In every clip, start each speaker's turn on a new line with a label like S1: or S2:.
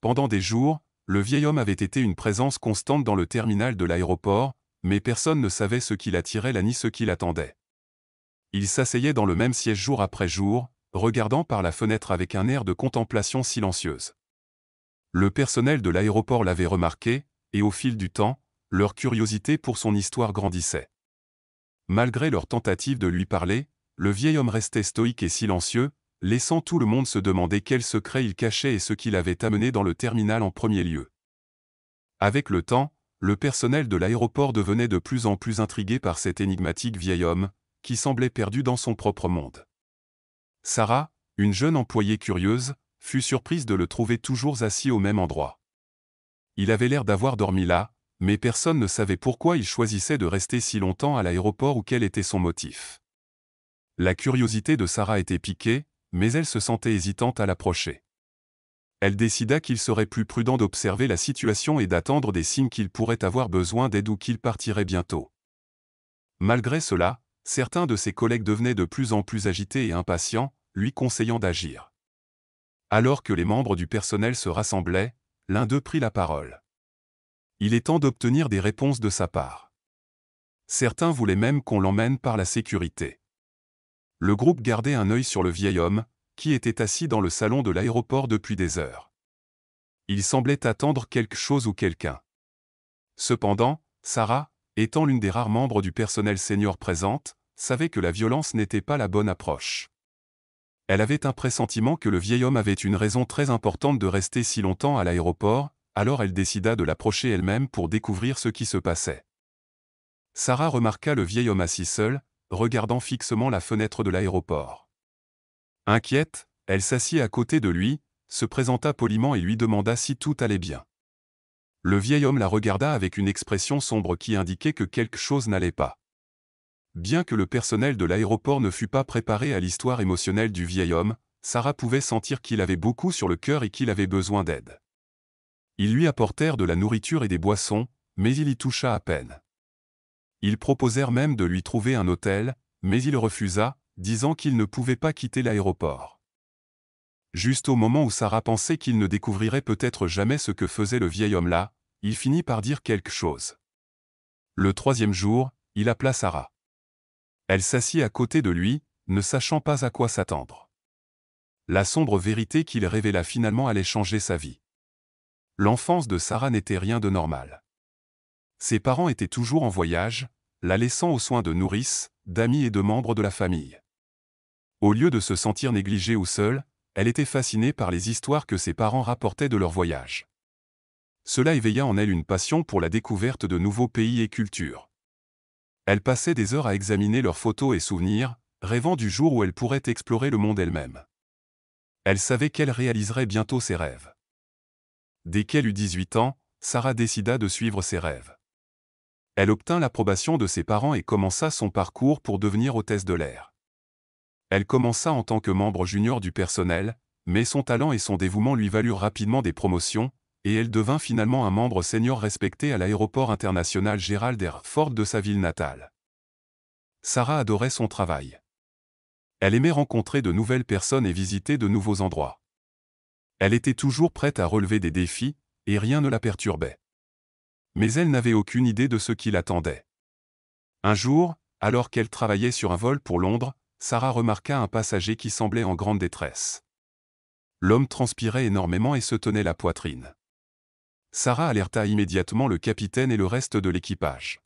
S1: Pendant des jours, le vieil homme avait été une présence constante dans le terminal de l'aéroport, mais personne ne savait ce qui l'attirait là ni ce qui l'attendait. Il s'asseyait dans le même siège jour après jour, regardant par la fenêtre avec un air de contemplation silencieuse. Le personnel de l'aéroport l'avait remarqué, et au fil du temps, leur curiosité pour son histoire grandissait. Malgré leur tentative de lui parler, le vieil homme restait stoïque et silencieux, laissant tout le monde se demander quel secret il cachait et ce qu'il avait amené dans le terminal en premier lieu. Avec le temps, le personnel de l'aéroport devenait de plus en plus intrigué par cet énigmatique vieil homme, qui semblait perdu dans son propre monde. Sarah, une jeune employée curieuse, fut surprise de le trouver toujours assis au même endroit. Il avait l'air d'avoir dormi là, mais personne ne savait pourquoi il choisissait de rester si longtemps à l'aéroport ou quel était son motif. La curiosité de Sarah était piquée, mais elle se sentait hésitante à l'approcher. Elle décida qu'il serait plus prudent d'observer la situation et d'attendre des signes qu'il pourrait avoir besoin d'aide ou qu'il partirait bientôt. Malgré cela, certains de ses collègues devenaient de plus en plus agités et impatients, lui conseillant d'agir. Alors que les membres du personnel se rassemblaient, l'un d'eux prit la parole. Il est temps d'obtenir des réponses de sa part. Certains voulaient même qu'on l'emmène par la sécurité. Le groupe gardait un œil sur le vieil homme, qui était assis dans le salon de l'aéroport depuis des heures. Il semblait attendre quelque chose ou quelqu'un. Cependant, Sarah, étant l'une des rares membres du personnel senior présente, savait que la violence n'était pas la bonne approche. Elle avait un pressentiment que le vieil homme avait une raison très importante de rester si longtemps à l'aéroport, alors elle décida de l'approcher elle-même pour découvrir ce qui se passait. Sarah remarqua le vieil homme assis seul, regardant fixement la fenêtre de l'aéroport. Inquiète, elle s'assit à côté de lui, se présenta poliment et lui demanda si tout allait bien. Le vieil homme la regarda avec une expression sombre qui indiquait que quelque chose n'allait pas. Bien que le personnel de l'aéroport ne fût pas préparé à l'histoire émotionnelle du vieil homme, Sarah pouvait sentir qu'il avait beaucoup sur le cœur et qu'il avait besoin d'aide. Ils lui apportèrent de la nourriture et des boissons, mais il y toucha à peine. Ils proposèrent même de lui trouver un hôtel, mais il refusa, disant qu'il ne pouvait pas quitter l'aéroport. Juste au moment où Sarah pensait qu'il ne découvrirait peut-être jamais ce que faisait le vieil homme-là, il finit par dire quelque chose. Le troisième jour, il appela Sarah. Elle s'assit à côté de lui, ne sachant pas à quoi s'attendre. La sombre vérité qu'il révéla finalement allait changer sa vie. L'enfance de Sarah n'était rien de normal. Ses parents étaient toujours en voyage, la laissant aux soins de nourrices, d'amis et de membres de la famille. Au lieu de se sentir négligée ou seule, elle était fascinée par les histoires que ses parents rapportaient de leur voyage. Cela éveilla en elle une passion pour la découverte de nouveaux pays et cultures. Elle passait des heures à examiner leurs photos et souvenirs, rêvant du jour où elle pourrait explorer le monde elle-même. Elle savait qu'elle réaliserait bientôt ses rêves. Dès qu'elle eut 18 ans, Sarah décida de suivre ses rêves. Elle obtint l'approbation de ses parents et commença son parcours pour devenir hôtesse de l'air. Elle commença en tant que membre junior du personnel, mais son talent et son dévouement lui valurent rapidement des promotions, et elle devint finalement un membre senior respecté à l'aéroport international Gérald Ford de sa ville natale. Sarah adorait son travail. Elle aimait rencontrer de nouvelles personnes et visiter de nouveaux endroits. Elle était toujours prête à relever des défis, et rien ne la perturbait mais elle n'avait aucune idée de ce qui l'attendait. Un jour, alors qu'elle travaillait sur un vol pour Londres, Sarah remarqua un passager qui semblait en grande détresse. L'homme transpirait énormément et se tenait la poitrine. Sarah alerta immédiatement le capitaine et le reste de l'équipage.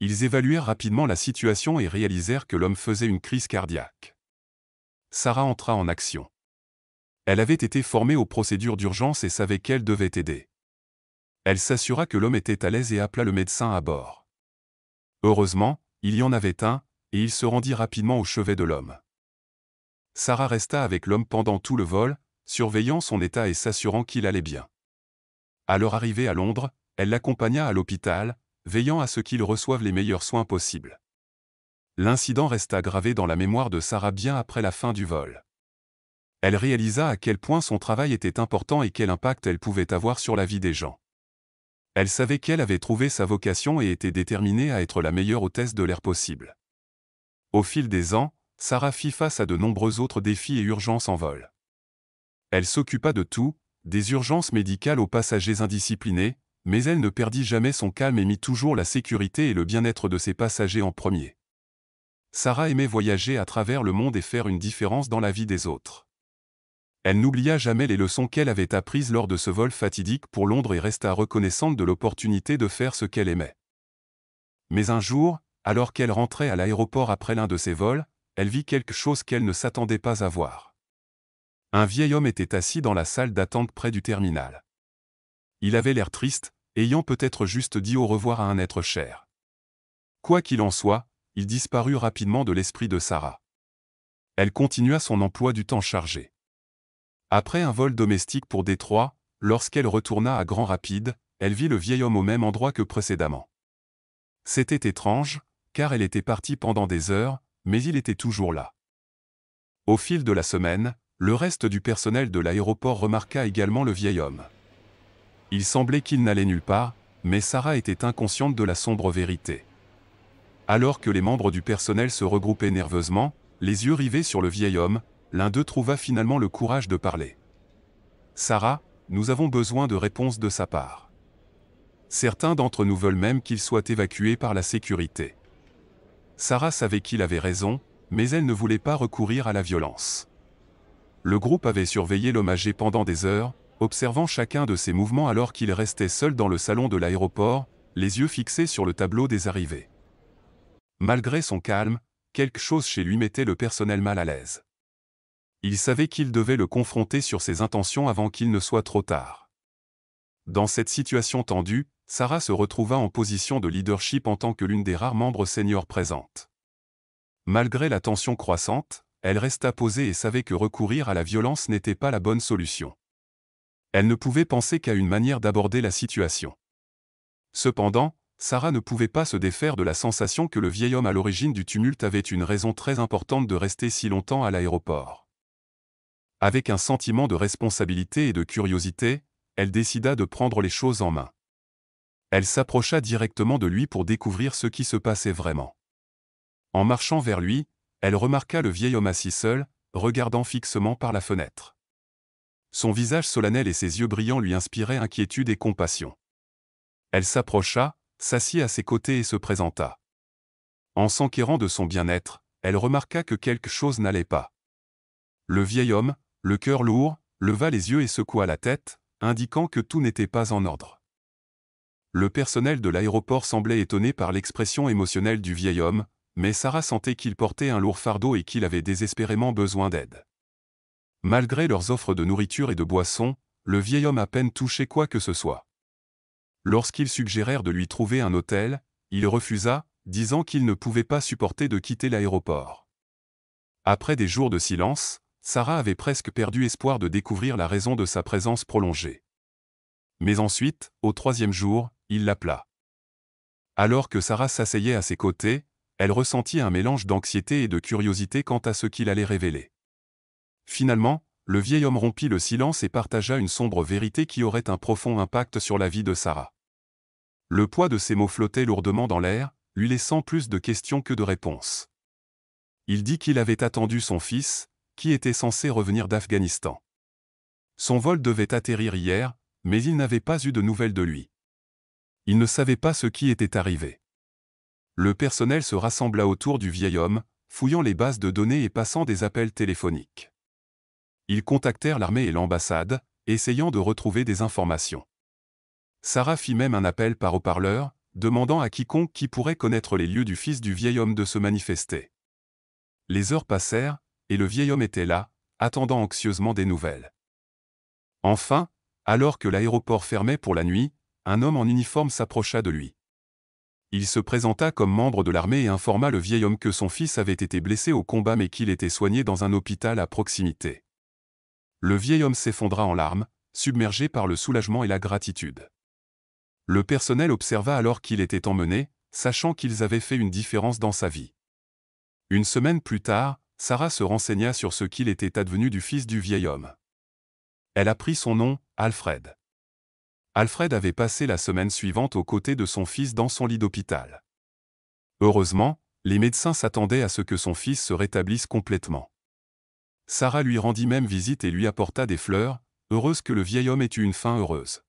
S1: Ils évaluèrent rapidement la situation et réalisèrent que l'homme faisait une crise cardiaque. Sarah entra en action. Elle avait été formée aux procédures d'urgence et savait qu'elle devait aider. Elle s'assura que l'homme était à l'aise et appela le médecin à bord. Heureusement, il y en avait un, et il se rendit rapidement au chevet de l'homme. Sarah resta avec l'homme pendant tout le vol, surveillant son état et s'assurant qu'il allait bien. À leur arrivée à Londres, elle l'accompagna à l'hôpital, veillant à ce qu'il reçoive les meilleurs soins possibles. L'incident resta gravé dans la mémoire de Sarah bien après la fin du vol. Elle réalisa à quel point son travail était important et quel impact elle pouvait avoir sur la vie des gens. Elle savait qu'elle avait trouvé sa vocation et était déterminée à être la meilleure hôtesse de l'air possible. Au fil des ans, Sarah fit face à de nombreux autres défis et urgences en vol. Elle s'occupa de tout, des urgences médicales aux passagers indisciplinés, mais elle ne perdit jamais son calme et mit toujours la sécurité et le bien-être de ses passagers en premier. Sarah aimait voyager à travers le monde et faire une différence dans la vie des autres. Elle n'oublia jamais les leçons qu'elle avait apprises lors de ce vol fatidique pour Londres et resta reconnaissante de l'opportunité de faire ce qu'elle aimait. Mais un jour, alors qu'elle rentrait à l'aéroport après l'un de ses vols, elle vit quelque chose qu'elle ne s'attendait pas à voir. Un vieil homme était assis dans la salle d'attente près du terminal. Il avait l'air triste, ayant peut-être juste dit au revoir à un être cher. Quoi qu'il en soit, il disparut rapidement de l'esprit de Sarah. Elle continua son emploi du temps chargé. Après un vol domestique pour Détroit, lorsqu'elle retourna à Grand Rapide, elle vit le vieil homme au même endroit que précédemment. C'était étrange, car elle était partie pendant des heures, mais il était toujours là. Au fil de la semaine, le reste du personnel de l'aéroport remarqua également le vieil homme. Il semblait qu'il n'allait nulle part, mais Sarah était inconsciente de la sombre vérité. Alors que les membres du personnel se regroupaient nerveusement, les yeux rivés sur le vieil homme, l'un d'eux trouva finalement le courage de parler. Sarah, nous avons besoin de réponses de sa part. Certains d'entre nous veulent même qu'il soit évacué par la sécurité. Sarah savait qu'il avait raison, mais elle ne voulait pas recourir à la violence. Le groupe avait surveillé l'homme pendant des heures, observant chacun de ses mouvements alors qu'il restait seul dans le salon de l'aéroport, les yeux fixés sur le tableau des arrivées. Malgré son calme, quelque chose chez lui mettait le personnel mal à l'aise. Il savait qu'il devait le confronter sur ses intentions avant qu'il ne soit trop tard. Dans cette situation tendue, Sarah se retrouva en position de leadership en tant que l'une des rares membres seniors présentes. Malgré la tension croissante, elle resta posée et savait que recourir à la violence n'était pas la bonne solution. Elle ne pouvait penser qu'à une manière d'aborder la situation. Cependant, Sarah ne pouvait pas se défaire de la sensation que le vieil homme à l'origine du tumulte avait une raison très importante de rester si longtemps à l'aéroport. Avec un sentiment de responsabilité et de curiosité, elle décida de prendre les choses en main. Elle s'approcha directement de lui pour découvrir ce qui se passait vraiment. En marchant vers lui, elle remarqua le vieil homme assis seul, regardant fixement par la fenêtre. Son visage solennel et ses yeux brillants lui inspiraient inquiétude et compassion. Elle s'approcha, s'assit à ses côtés et se présenta. En s'enquérant de son bien-être, elle remarqua que quelque chose n'allait pas. Le vieil homme, le cœur lourd, leva les yeux et secoua la tête, indiquant que tout n'était pas en ordre. Le personnel de l'aéroport semblait étonné par l'expression émotionnelle du vieil homme, mais Sarah sentait qu'il portait un lourd fardeau et qu'il avait désespérément besoin d'aide. Malgré leurs offres de nourriture et de boissons, le vieil homme à peine touchait quoi que ce soit. Lorsqu'ils suggérèrent de lui trouver un hôtel, il refusa, disant qu'il ne pouvait pas supporter de quitter l'aéroport. Après des jours de silence, Sarah avait presque perdu espoir de découvrir la raison de sa présence prolongée. Mais ensuite, au troisième jour, il l'appela. Alors que Sarah s'asseyait à ses côtés, elle ressentit un mélange d'anxiété et de curiosité quant à ce qu'il allait révéler. Finalement, le vieil homme rompit le silence et partagea une sombre vérité qui aurait un profond impact sur la vie de Sarah. Le poids de ces mots flottait lourdement dans l'air, lui laissant plus de questions que de réponses. Il dit qu'il avait attendu son fils, qui était censé revenir d'Afghanistan. Son vol devait atterrir hier, mais il n'avait pas eu de nouvelles de lui. Il ne savait pas ce qui était arrivé. Le personnel se rassembla autour du vieil homme, fouillant les bases de données et passant des appels téléphoniques. Ils contactèrent l'armée et l'ambassade, essayant de retrouver des informations. Sarah fit même un appel par haut-parleur, demandant à quiconque qui pourrait connaître les lieux du fils du vieil homme de se manifester. Les heures passèrent, et le vieil homme était là, attendant anxieusement des nouvelles. Enfin, alors que l'aéroport fermait pour la nuit, un homme en uniforme s'approcha de lui. Il se présenta comme membre de l'armée et informa le vieil homme que son fils avait été blessé au combat mais qu'il était soigné dans un hôpital à proximité. Le vieil homme s'effondra en larmes, submergé par le soulagement et la gratitude. Le personnel observa alors qu'il était emmené, sachant qu'ils avaient fait une différence dans sa vie. Une semaine plus tard, Sarah se renseigna sur ce qu'il était advenu du fils du vieil homme. Elle apprit son nom, Alfred. Alfred avait passé la semaine suivante aux côtés de son fils dans son lit d'hôpital. Heureusement, les médecins s'attendaient à ce que son fils se rétablisse complètement. Sarah lui rendit même visite et lui apporta des fleurs, heureuse que le vieil homme ait eu une fin heureuse.